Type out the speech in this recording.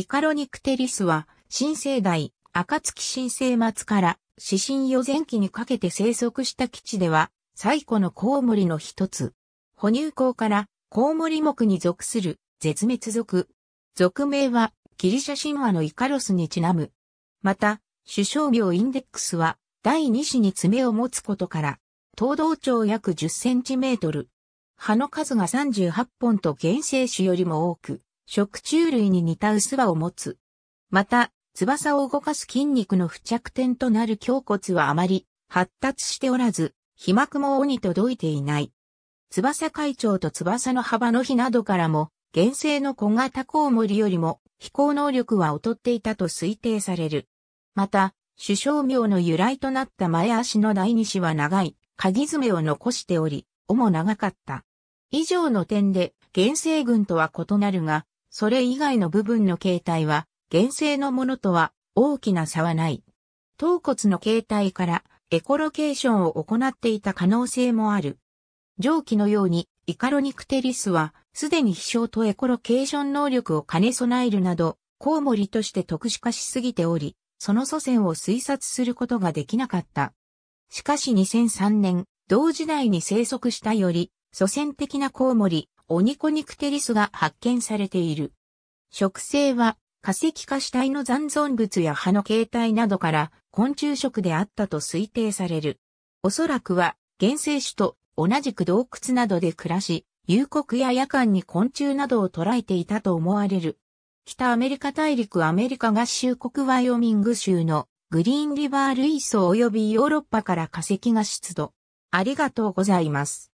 イカロニクテリスは、新生代、暁新生末から、指針予前期にかけて生息した基地では、最古のコウモリの一つ。哺乳口から、コウモリ目に属する、絶滅属。属名は、ギリシャ神話のイカロスにちなむ。また、首相業インデックスは、第2子に爪を持つことから、東道長約10センチメートル。葉の数が38本と原生種よりも多く、食虫類に似た薄羽を持つ。また、翼を動かす筋肉の付着点となる胸骨はあまり発達しておらず、皮膜も尾に届いていない。翼会長と翼の幅の比などからも、原生の小型コウモリよりも飛行能力は劣っていたと推定される。また、首相名の由来となった前足の第二子は長い、鍵爪を残しており、尾も長かった。以上の点で、原生群とは異なるが、それ以外の部分の形態は、原生のものとは大きな差はない。頭骨の形態からエコロケーションを行っていた可能性もある。上記のようにイカロニクテリスはすでに飛翔とエコロケーション能力を兼ね備えるなど、コウモリとして特殊化しすぎており、その祖先を推察することができなかった。しかし2003年、同時代に生息したより、祖先的なコウモリ、オニコニクテリスが発見されている。植生は化石化死体の残存物や葉の形態などから昆虫食であったと推定される。おそらくは原生種と同じく洞窟などで暮らし、夕刻や夜間に昆虫などを捕らえていたと思われる。北アメリカ大陸アメリカ合衆国ワイオミング州のグリーンリバー類層及びヨーロッパから化石が出土。ありがとうございます。